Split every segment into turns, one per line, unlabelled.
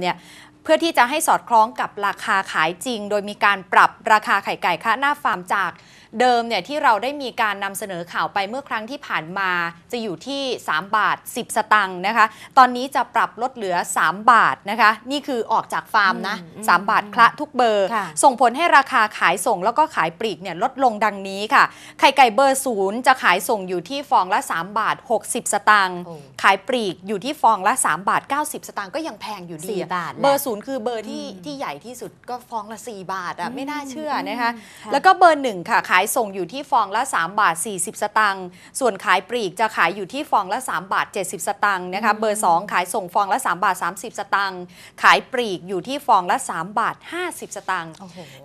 เนี่ยเพื่อที่จะให้สอดคล้องกับราคาขายจริงโดยมีการปรับราคาไข่ไก่ค่าหน้าฟาร์มจากเดิมเนี่ยที่เราได้มีการนำเสนอข่าวไปเมื่อครั้งที่ผ่านมาจะอยู่ที่ 3 บาท 10 สตังค์นะคะ ตอนนี้จะปรับลดเหลือ 3 บาทนะคะ นี่คือออกจากฟาร์มนะ 3 บาทคละทุกเบอร์ ส่งผลให้ราคาขายส่งแล้วก็ขายปลีกเนี่ยลดลงดังนี้ค่ะไข่ไก่เบอร์ศูนย์จะขายส่งอยู่ที่ฟองละ 3 บาท 60 สตังค์ขายปลีกอยู่ที่ฟองละ3บาท 90 สตังค์ก็ยังแพงอยู่ดีบาทเบอร์ศูนย์คือเบอร์ที่ที่ใหญ่ที่สุดก็ฟองละ 4 บาทอ่ะไม่น่าเชื่อนะคะแล้วก็เบอร์หนึ่งค่ะขายายส่งอยู่ที่ฟองละ3 บาท 40 สตางค์ ส่วนขายปลีกจะขายอยู่ที่ฟองละ 3 บาท 70 สตางค์นะคะ เบอร์ 2 ขายส่งฟองละ 3 บาท 30 สตางค์ ขายปลีกอยู่ที่ฟองละ 3 บาท 50 สตางค์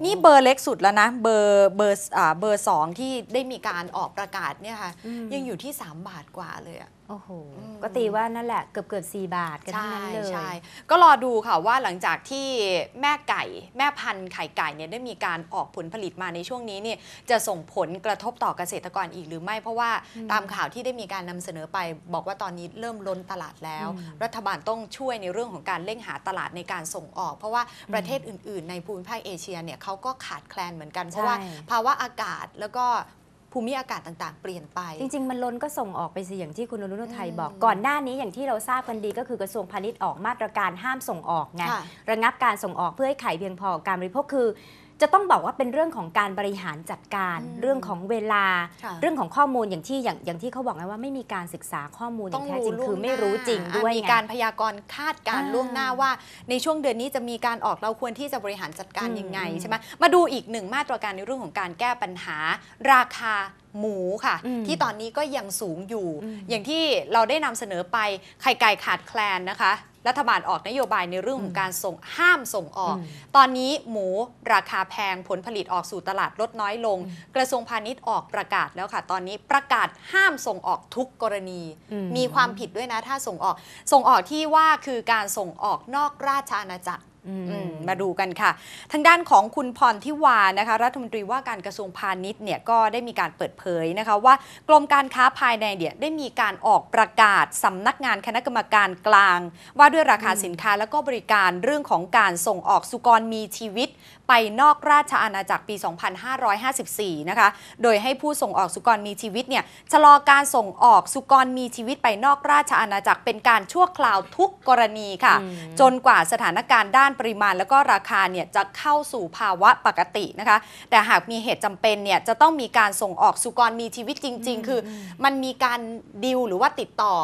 นี่เบอร์เล็กสุดแล้วนะ เบอร์เบอร์อ่าเบอร์สองที่ได้มีการออกประกาศเนี่ยค่ะ ยังอยู่ที่ 3 บาทกว่าเลยอะ
โอ้โหก็ตีว่า
นั่นแหละเกือบเกือบสี่บาทกันทั้งนั้นเลยใช่ก็รอดูค่ะว่าหลังจากที่แม่ไก่ แม่พันธุ์ไข่ไก่เนี่ยได้มีการออกผลผลิตมาในช่วงนี้เนี่ยจะส่งผลกระทบต่อเกษตรกรอีกหรือไม่เพราะว่าตามข่าวที่ได้มีการนำเสนอไปบอกว่าตอนนี้เริ่มล้นตลาดแล้ว รัฐบาลต้องช่วยในเรื่องของการเร่งหาตลาดในการส่งออก เพราะว่าประเทศอื่นๆ ในภูมิภาคเอเชียเนี่ยเขาก็ขาดแคลนเหมือนกันเพราะว่า ภาวะอากาศแล้วก็ภูมิอากาศต่าง ๆ เปลี่ยนไป จ
ริง ๆ มันล้นก็ส่งออกไปเสียางที่คุณลนุนุทยบอก ก่อนหน้านี้อย่างที่เราทราบกันดีก็คือกระทรวงพาณิชย์ออกมาตรการห้ามส่งออกไงระงับการส่งออกเพื่อให้ไขเพียงพอการบริโภคคือจะต้องบอกว่าเป็นเรื่องของการบริหารจัดการ เรื่องของเวลา เรื่องของข้อมูลอย่างที่อย่างอย่างที่เขาบอกไงว่าไม่มีการศึกษาข้อมูลอย่างแท้จริงคือไม่รู้จริงด้วยมีการพ
ยากรณ์คาดการล่วงหน้าว่า ในช่วงเดือนนี้จะมีการออกเราควรที่จะบริหารจัดการยังไงใช่ไหมมาดูอีกหนึ่งมาตรการในเรื่องของการแก้ปัญหา ราคาหมูค่ะ ที่ตอนนี้ก็ยังสูงอยู่ อย่างที่เราได้นำเสนอไปไข่ไก่ขาดแคลนนะคะรัฐบาลออกนโยบายในเรื่องของการส่งห้ามส่งออก ตอนนี้หมูราคาแพงผลผลิตออกสู่ตลาดลดน้อยลง กระทรวงพาณิชย์ออกประกาศแล้วค่ะ ตอนนี้ประกาศห้ามส่งออกทุกกรณี มีความผิดด้วยนะถ้าส่งออก ส่งออกที่ว่าคือการส่งออกนอกราชอาณาจักรมาดูกันค่ะ ทางด้านของคุณพรทิวานะคะรัฐมนตรีว่าการกระทรวงพาณิชย์เนี่ยก็ได้มีการเปิดเผยนะคะว่ากรมการค้าภายในเนี่ยได้มีการออกประกาศสำนักงานคณะกรรมการกลาง ว่าด้วยราคาสินค้าและก็บริการเรื่องของการส่งออกสุกรมีชีวิตไปนอกราชอาณาจักรปี 2554 นะคะ โดยให้ผู้ส่งออกสุกรมีชีวิตเนี่ย ชะลอการส่งออกสุกรมีชีวิตไปนอกราชอาณาจักรเป็นการชั่วคราวทุกกรณีค่ะ จนกว่าสถานการณ์ด้านปริมาณ แล้วก็ราคาเนี่ย จะเข้าสู่ภาวะปกตินะคะ แต่หากมีเหตุจำเป็นเนี่ย จะต้องมีการส่งออกสุกรมีชีวิตจริง ๆ คือมันมีการดิวหรือว่าติดต่อ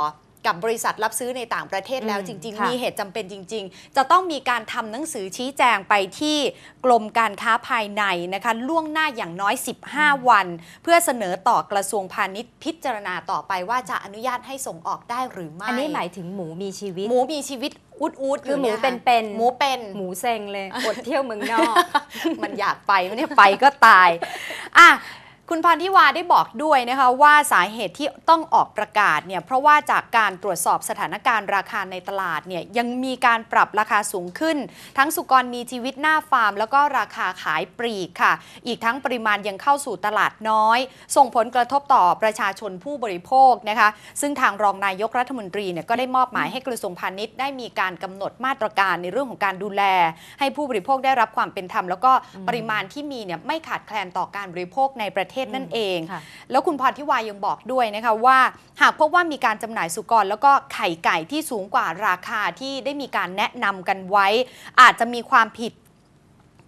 กับบริษัทรับซื้อในต่างประเทศแล้วจริง ๆ มีเหตุจำเป็นจริง ๆ จะต้องมีการทำหนังสือชี้แจงไปที่กรมการค้าภายในนะคะ ล่วงหน้าอย่างน้อย 15 วัน เพื่อเสนอต่อกระทรวงพาณิชย์พิจารณาต่อไปว่าจะอนุญาตให้ส่งออกได้หรือไม่ อันนี้หมายถึงหมูมีชีวิต หมูมีชีวิตอุดอุดคือหมูเป็นเป็
น หมูเป็นหมูเซงเลยอดเที่ยวเมืองนอก
มันอยากไปนี่ย้ไปก็ตายอ่ะคุณพันธิวาได้บอกด้วยนะคะว่าสาเหตุที่ต้องออกประกาศเนี่ยเพราะว่าจากการตรวจสอบสถานการณ์ราคาในตลาดเนี่ยยังมีการปรับราคาสูงขึ้น ทั้งสุกรมีชีวิตหน้าฟาร์ม แล้วก็ราคาขายปลีกค่ะ อีกทั้งปริมาณยังเข้าสู่ตลาดน้อย ส่งผลกระทบต่อประชาชนผู้บริโภคนะคะซึ่งทางรองนายกรัฐมนตรีเนี่ยก็ได้มอบหมายให้กระทรวงพาณิชย์ได้มีการกำหนดมาตรการในเรื่องของการดูแล ให้ผู้บริโภคได้รับความเป็นธรรมแล้วก็ปริมาณที่มีเนี่ยไม่ขาดแคลนต่อการบริโภคในประเทศศนั่นเองแล้วคุณพรทิวายังบอกด้วยนะคะว่า หากพบว่ามีการจำหน่ายสุกรแล้วก็ไข่ไก่ที่สูงกว่าราคาที่ได้มีการแนะนำกันไว้ อาจจะมีความผิด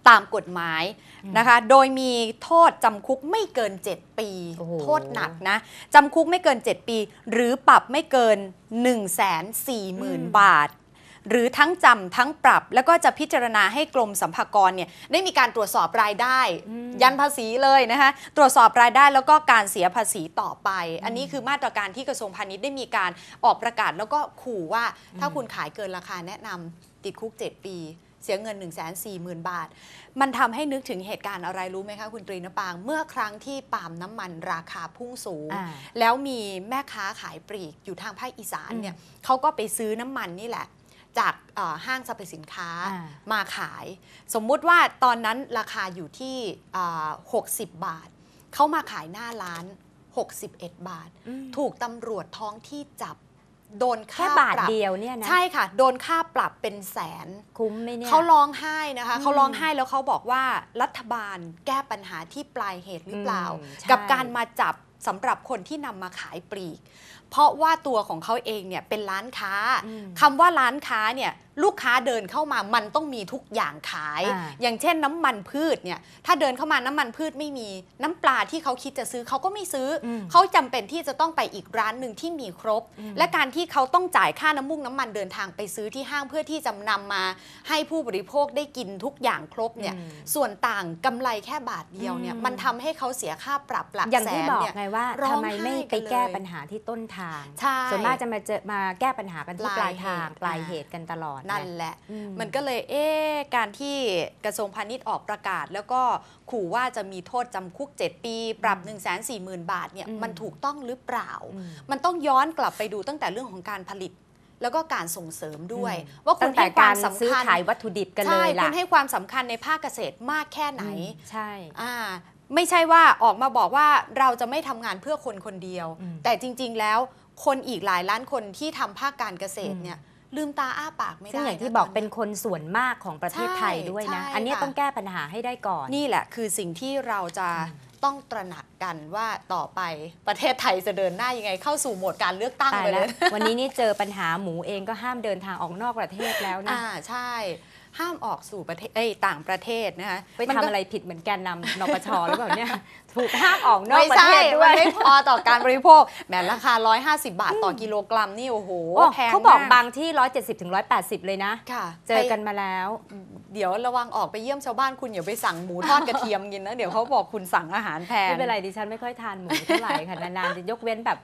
ตามกฎหมายนะคะ โดยมีโทษจำคุกไม่เกิน 7 ปีโทษหนักนะจำคุกไม่เกิน 7 ปีหรือปรับไม่เกิน 1 4 0 0 0 0 บาทหรือทั้งจำทั้งปรับ แล้วก็จะพิจารณาให้กรมสัมภากรเนี่ยได้มีการตรวจสอบรายได้ ยันภาษีเลยนะคะตรวจสอบรายได้แล้วก็การเสียภาษีต่อไป อันนี้คือมาตรการที่กระทรวงพาณิชย์ได้มีการออกประกาศแล้วก็ขู่ว่าถ้าคุณขายเกินราคาแนะนำติดคุก 7 ปี เสียเงิน 1 4 0 0 0 0 บาท มันทำให้นึกถึงเหตุการณ์อะไรรู้ไหมคะ คุณตรีนปางเมื่อครั้งที่ปาล์มน้ำมันราคาพุ่งสูง แล้วมีแม่ค้าขายปลีกอยู่ทางภาคอีสานเนี่ยเขาก็ไปซื้อน้ำมันนี่แหละจากห้างสรรพสินค้ามาขาย สมมุติว่าตอนนั้นราคาอยู่ที่ 60 บาท เขามาขายหน้าร้าน 61 บาท ถูกตำรวจท้องที่จับโดนค่าปรับบเดียวเนี่ยนะใช่ค่ะโดนค่าปรับเป็นแสนคุ้มไหมเนี่ยเขาร้องไห้นะคะเขาร้องไห้แล้วเขาบอกว่ารัฐบาลแก้ปัญหาที่ปลายเหตุหรือเปล่ากับการมาจับสำหรับคนที่นำมาขายปลีกเพราะว่าตัวของเขาเองเนี่ยเป็นร้านค้า คำว่าร้านค้าเนี่ยลูกค้าเดินเข้ามามันต้องมีทุกอย่างขาย อย่างเช่น น้ำมันพืชเนี่ยถ้าเดินเข้ามาน้ำมันพืชไม่มีน้ำปลาที่เขาคิดจะซื้อเขาก็ไม่ซื้อเขาจำเป็นที่จะต้องไปอีกร้านหนึ่งที่มีครบ และการที่เขาต้องจ่ายค่าน้ำมุ่งน้ำมันเดินทางไปซื้อที่ห้างเพื่อที่จะนำมาให้ผู้บริโภคได้กินทุกอย่างครบเนี่ยส่วนต่างกำไรแค่บาทเดียวเนี่ยมันทำให้เขาเสียค่าปรับหลักแสนเนี่ยอย่างที่บอกไงว่าทำไมไม่ไปแก้ปัญ
หาที่ต้นททางใช่ส่วนมากจะมาเจอมาแก้ปัญหากันที่ปลายทาง ปลายเหตุกันตลอดนั่น
แหละ มันก็เลยเอ๊ะการที่กระทรวงพาณิชย์ออกประกาศ แล้วก็ขู่ว่าจะมีโทษจำคุก 7 ปีปรับ 1 4 0 0 0 0 บาทเนี่ยมันถูกต้องหรือเปล่า มันต้องย้อนกลับไปดูตั้งแต่เรื่องของการผลิต แล้วก็การส่งเสริมด้วย ว่าคุณให้คกาวารมสำคัญขายว
ัตถุดิบกันเลยใช่คุณให้
ความสำคัญในภาคเกษตรมากแค่ไหน ใช่อ่าไม่ใช่ว่าออกมาบอกว่าเราจะไม่ทำงานเพื่อคนคนเดียว แต่จริง ๆ แล้วคนอีกหลายล้านคนที่ทำภาคการเกษตรเนี่ย ลืมตาอ้าปากไม่ได้ซึ่งอย่างที่บอกเป็นคนส่วน
มากของประเทศไทยด้วยนะ อันนี้ต้องแก้ปัญหาให้ได้ก่อน นี่
แหละคือสิ่งที่เราจะต้องตระหนักกันว่าต่อไปประเทศไทยจะเดินหน้ายังไงเข้าสู่โหมดการเลือกตั้งไปแล้ววันนี้นี่เจอปัญหาหมูเองก็ห้ามเดินทางออกนอกประเทศแล้วนะอ่าใช่ ห้ามออกสู่ประเทศอต่างประเทศนะคะไปทำอะไรผิดเหมือนแกนนำนปชหรือเปล่าเนี่ยถูกห้ามออกนอกประเทศด้วย ไม่พอต่อการบริโภคแหมราคา 150 บาทต่อกิโลกรัมนี่โอ้โหแพงเขาบอกบางที่170-180 เลยนะเจอกันมาแล้วเดี๋ยวระวังออกไปเยี่ยมชาวบ้านคุณอย่าไปสั่งหมูทอดกระเทียมกินนะเดี๋ยวเขาบอกคุณสั่งอาหารแพงไม่เป็นไรดิฉันไม่ค่อยทานหมูเท่าไหร่ค่ะนานๆจะยกเว้นแบบ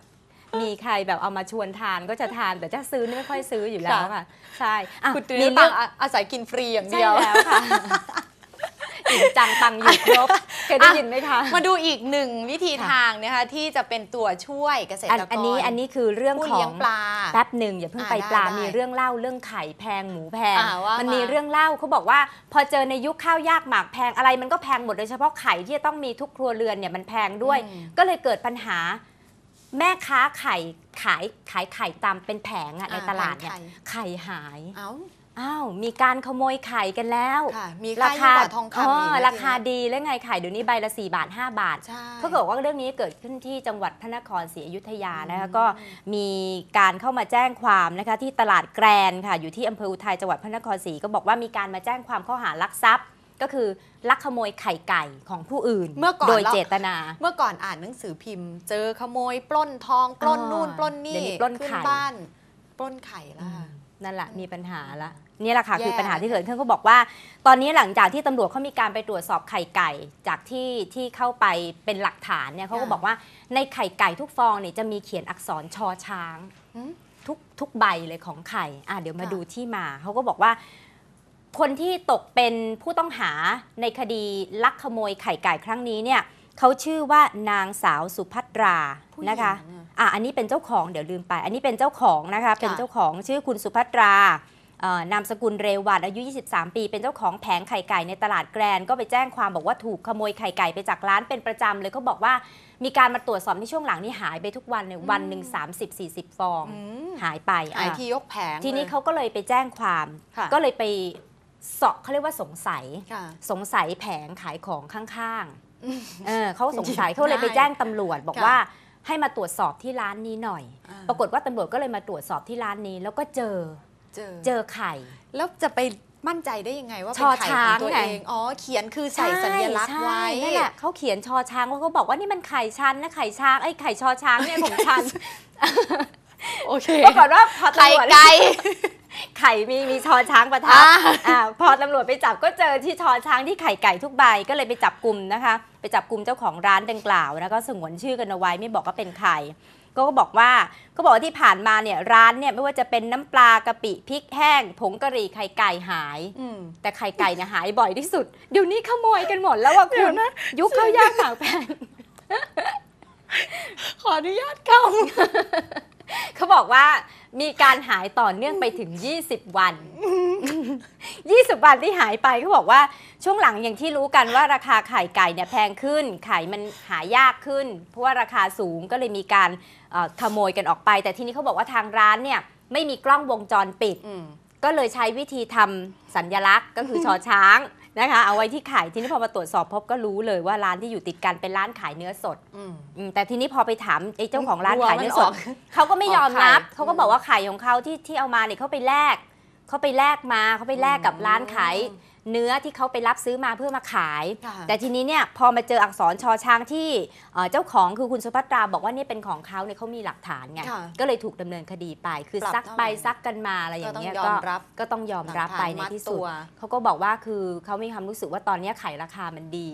มีใครแบบเอา
มาชวนทานก็จะทานแต่จะซื้อนี่ไม่ค่อยซื้ออยู่แล้วค่ะ
ใช่คุณตื้อมีองอาศัยกินฟรีอย่างเดียวแล้วค่ะิ่จังตังยุ่ครบเคยได้ยินไหมคะ มาดูอีกหนึ่งวิธีทางนะคะที่จะเป็นตัวช่วยเกษตรกรอันนี้อันนี้
คือเรื่องของปลาแป๊บหนึ่งอย่าเพิ่งไปปลามีเรื่อ
งเล่า เรื่องไข่แพงหมูแพง มันมีเรื
่องเล่าเขาบอกว่า พอเจอในยุคข้าวยากหมากแพงอะไร มันก็แพงหมดโดยเฉพาะไข่ที่จะต้องมีทุกครัวเรือนเนี่ยมันแพงด้วย ก็เลยเกิดปัญหา แม่ค้าไข่ขายขายไข่ตามเป็นแผงอะในตลาดเนี่ยไข่หายอ้าว มีการขโมยไข่กันแล้ว มีราคาทองคำอ๋อราคาดี แล้วไงไข่เดี๋ยวนี้ใบละ4บาท5บาทเขาบอกว่าเรื่องนี้เกิดขึ้นที่จังหวัดพระนครศรีอยุธยานะคะก็มีการเข้ามาแจ้งความนะคะที่ตลาดแกรนค่ะ อยู่ที่อำเภออุทัยจังหวัดพระนครศรีก็บอกว่ามีการมาแจ้งความข้อหารักทรัพย์ ก็คือลักขโมยไข่ไก่ของผู้
อื่นเมื่อก่อนโดยเจตนา เมื่อก่อนอ่านหนังสือพิมพ์ เจอขโมยปล้นทองปล้นนู่นปล้นนี่ปล้นไข่บ้านปล้นไข่ละนั่นแหละมี
ปัญหาละนี่แหละค่ะคือปัญหาที่เกิดขึ้นเขาบอกว่า ตอนนี้หลังจากที่ตำรวจเขามีการไปตรวจสอบไข่ไก่ จากที่ที่เข้าไปเป็นหลักฐานเนี่ยเขาก็บอกว่า ในไข่ไก่ทุกฟองเนี่ยจะมีเขียนอักษรชอช้าง ทุกทุกใบเลยของไข่ อ่ะเดี๋ยวมาดูที่มาเขาก็บอกว่า คนที่ตกเป็นผู้ต้องหาในคดีลักขโมยไข่ไก่ครั้งนี้เนี่ยเขาชื่อว่านางสาวสุภัตรานะคะอ่ะอันนี้เป็นเจ้าของเดี๋ยวลืมไป อันนี้เป็นเจ้าของนะคะเป็นเจ้าของชื่อคุณสุภัตรานามสกุลเรวัตอายุ23 ปี เป็นเจ้าของแผงไข่ไก่ในตลาดแกรน ก็ไปแจ้งความบอกว่าถูกขโมยไข่ไก่ไปจากร้านเป็นประจำเลยเขาบอกว่ามีการมาตรวจสอบในช่วงหลังนี่หายไปทุกวันเลยวันหนึ่ง30 40ฟองหายไปหายที่ยกแ
ผงทีนี้เขา
ก็เลยไปแจ้งความ ก็เลยไปสอะเขาเรียกว่าสงสัยสงสัยแผงขายของข้างๆเขาสงสัยเขาเลยไปแจ้งตำรวจบอกว่าให้มาตรวจสอบที่ร้านนี้หน่อย ปรากฏว่าตำรวจก็เลยมาตรวจสอบที่ร้านนี้ แล้วก็เจอ เจอ เจอไข่ แล้วจะไป
มั่นใจได้ยังไงว่าเป็นไข่ของตัวเอง อ๋อ เขียนคือใส่สัญลักษณ์ไว้น่แหละ
เขาเขียนชอช้างเขาบอกว่านี่มันไข่ชั้นนะไข่ช้าง ไอ้ไข่ชอช้างเนี่ยของชั้น โอเค ปรากฏว่าพอตำรวจไก่ไข่มีมีชอช้างประทับพอตำรวจไปจับก็เจอที่ชอช้างที่ไข่ไก่ทุกใบก็เลยไปจับกลุ่มนะคะ ไปจับกลุ่มเจ้าของร้านดังกล่าว แล้วก็สงวนชื่อกันเอาไว้ไม่บอกว่าเป็นใครก็บอกว่า ก็บอกว่าที่ผ่านมาเนี่ย ร้านเนี่ยไม่ว่าจะเป็นน้ำปลากะปิพริกแห้งผงกะหรี่ไข่ไก่หายแต่ไข่ไก่เนี่ยหายบ่อยที่สุดเดี๋ยวนี้ขโมยกันหมดแล้วว่ะคุณยุคเข้ายากหมากแพงขออนุญาตเข้าเขาบอกว่ามีการหายต่อเนื่องไปถึง 20 วัน 20 วันที่หายไปเขาบอกว่าช่วงหลังอย่างที่รู้กันว่าราคาไข่ไก่เนี่ยแพงขึ้น ไข่มันหายากขึ้น เพราะว่าราคาสูงก็เลยมีการขโมยกันออกไป แต่ทีนี้เขาบอกว่าทางร้านเนี่ยไม่มีกล้องวงจรปิดก็เลยใช้วิธีทำสัญญลักษณ์ก็คือชอช้างนะคะเอาไว้ที่ขายทีนี้พอมาตรวจสอบพบก็รู้เลยว่า ร้านที่อยู่ติดกันเป็นร้านขายเนื้อสดอแต่ทีนี้พอไปถามไอ้เจ้าของร้านขายเนื้อสดเขาก็ไม่ยอมรับเขาก็บอกว่าไข่ของเขาที่ที่เอามาเนี่ยเขาไปแลกเขาไปแลกมาเขาไปแลกกับร้านขายเนื้อที่เขาไปรับซื้อมาเพื่อมาขาย แต่ทีนี้เนี่ยพอมาเจออักษรชอช้างที่ เจ้าของคือคุณสุภัตรา บอกว่านี่เป็นของเขาเนี่ยเขามีหลักฐานไง ก็เลยถูกดำเนินคดีไป คือซักไปซักกันมาอะไรอย่างเงี้ย ก็ก็ต้องยอมรับไปในที่สุดเขาก็บอกว่าคือเขามีความรู้สึกว่าตอนนี้ไขราคามันดี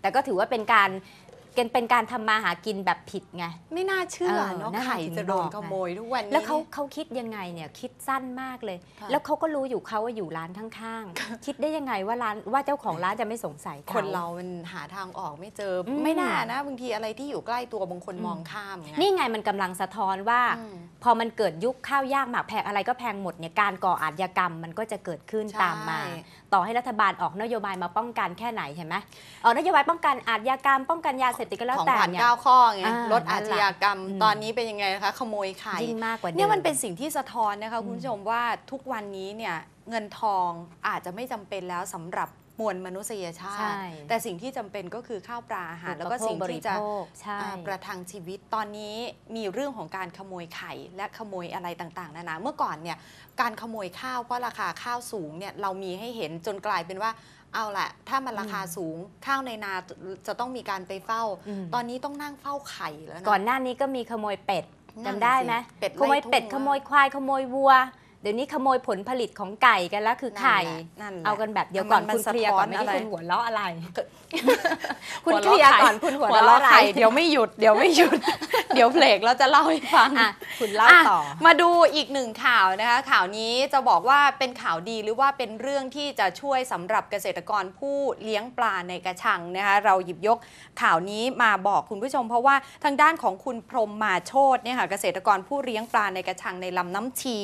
แต่ก็ถือว่าเป็นการันเป็นการทำมาหากินแบบผิดไง
ไม่น่าเชื่อเนาะไข่จะโดนขโม
ยทุกวันนี้แล้วเขาเขาคิดยังไงเนี่ยคิดสั้นมากเลย แล้วเขาก็รู้อยู่เขาว่าอยู่ร้านข้างๆ คิดได้ยังไงว่าร้านว่าเจ้าของร้านจะไม่สงสัยคนเรามันหาทางออกไม่เจอไม่น่านะบางทีอะไรที่อยู่ใกล้ตัวบางคนมองข้ามไงนี่ไงมันกำลังสะท้อนว่า พอมันเกิดยุคข้าวยากหมากแพงอะไรก็แพงหมดเนี่ยการก่ออาชญากรรมมันก็จะเกิดขึ้นตามมา ต่อให้รัฐบาลออกนโยบายมาป้องกันแค่ไหนเห็นไหมออกนโยบายป้องกัน
อาชญากรรม ป้องกันยาเสพติก็แล้วของแต่ขวัญานเก้าข้อไงลดอาชญากรรมตอนนี้เป็นยังไงนะคะขโมยไข่ยิ่งมากกว่าเนี่ยมันเป็นสิ่งที่สะท้อนนะคะคุณผู้ชมว่าทุกวันนี้เนี่ยเงินทองอาจจะไม่จำเป็นแล้วสำหรับมวลมนุษยชาติ แต่สิ่งที่จำเป็นก็คือข้าวปลาอาหารแล้วก็สิ่งที่จะปรประทังชีวิตตอนนี้มีเรื่องของการขโมยไข่และขโมยอะไรต่าง ๆนานาเมื่อก่อนเนี่ยการขโมยข้าวเพราะราคาข้าวสูงเนี่ยเรามีให้เห็นจนกลายเป็นว่าเอาละถ้ามันราคาสูงข้าวในนาจะต้องมีการไปเฝ้า ตอนนี้ต้องนั่งเฝ้าไข่แล้วนะ ก่อน
หน้านี้ก็มีขโมยเป็ดจำได้ไหม ขโมยเป็ด ขโมยควาย ขโมยวัวเดี๋ยวนี้ขโมยผลผลิตของไก่กันแล้ว
คือไข่เอากันแบบเดียวก่อนคุณเคลียร์ก่อนไม่ได้คุณหัวเราะอะไร คุณเคลียร์ก่อนคุณหัวเราะอะไร เดี๋ยวไม่หยุดเดี๋ยวไม่หยุด เดี๋ยวเพลงเราจะเล่าให้ฟังคุณเล่าต่อมาดูอีกหนึ่งข่าวนะคะข่าวนี้จะบอกว่าเป็นข่าวดีหรือว่าเป็นเรื่องที่จะช่วยสำหรับเกษตรกรผู้เลี้ยงปลาในกระชังนะคะเราหยิบยกข่าวนี้มาบอกคุณผู้ชม เพราะว่าทางด้านของคุณพรมมาโชตเนี่ยค่ะเกษตรกรผู้เลี้ยงปลาในกระชังในลำน้ำชี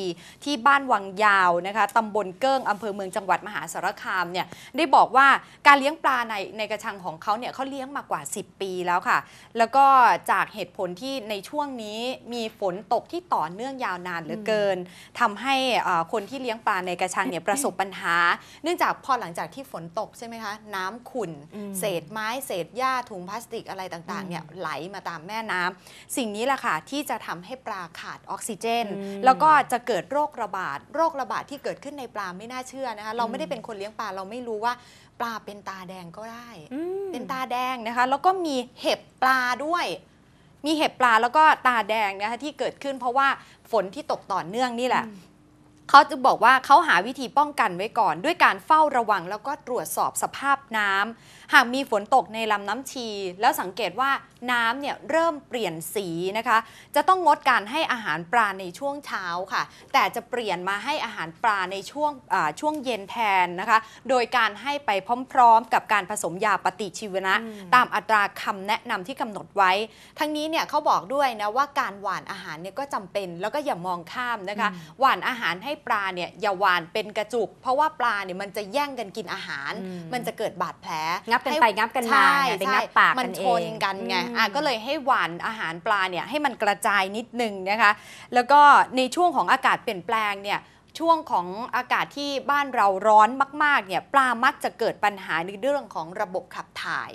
ที่บ้านวังยาวนะคะตำบลเกิ้งอำเภอเมืองจังหวัดมหาสารคามเนี่ย ได้บอกว่าการเลี้ยงปลาในในกระชังของเขาเนี่ยเขาเลี้ยงมากว่า 10 ปีแล้วค่ะ แล้วก็จากเหตุผลที่ในช่วงนี้มีฝนตกที่ต่อเนื่องยาวนานเหลือเกิน ทำให้คนที่เลี้ยงปลาในกระชังเนี่ยประสบปัญหา เนื่องจากพอหลังจากที่ฝนตกใช่ไหมคะ น้ำขุ่น เศษไม้เศษหญ้าถุงพลาสติกอะไรต่างๆเนี่ยไหลมาตามแม่น้ำ สิ่งนี้แหละค่ะที่จะทำให้ปลาขาดออกซิเจน แล้วก็จะเกิดโรคระบาดบาดโรคระบาดที่เกิดขึ้นในปลาไม่น่าเชื่อนะคะเราไม่ได้เป็นคนเลี้ยงปลาเราไม่รู้ว่า ปลาเป็นตาแดงก็ได้ เป็นตาแดงนะคะแล้วก็มีเห็บปลาด้วย มีเห็บปลาแล้วก็ตาแดงนะคะที่เกิดขึ้นเพราะว่าฝนที่ตกต่อเนื่องนี่แหละเขาจะบอกว่าเขาหาวิธีป้องกันไว้ก่อน ด้วยการเฝ้าระวัง แล้วก็ตรวจสอบสภาพน้ำ หากมีฝนตกในลำน้ำชี แล้วสังเกตว่าน้ำเนี่ยเริ่มเปลี่ยนสีนะคะ จะต้องงดการให้อาหารปลาในช่วงเช้าค่ะ แต่จะเปลี่ยนมาให้อาหารปลาในช่วงช่วงเย็นแทนนะคะโดยการให้ไปพร้อม ๆ กับการผสมยาปฏิชีวนะ ตามอัตราคำแนะนำที่กำหนดไว้ ทั้งนี้เนี่ยเขาบอกด้วยนะว่าการหว่านอาหารเนี่ยก็จำเป็นแล้วก็อย่ามองข้ามนะคะหว่านอาหารใหปลาเนี่ยอย่าหวานเป็นกระจุก เพราะว่าปลาเนี่ยมันจะแย่งกันกินอาหาร มันจะเกิดบาดแผลงับกันไปงับกันมาไปงับปากมันชนกันไงอ่ะก็เลยให้หวานอาหารปลาเนี่ยให้มันกระจายนิดนึงนะคะ แล้วก็ในช่วงของอากาศเปลี่ยนแปลงเนี่ยช่วงของอากาศที่บ้านเราร้อนมากๆเนี่ยปลามักจะเกิดปัญหาในเรื่องของระบบขับถ่าย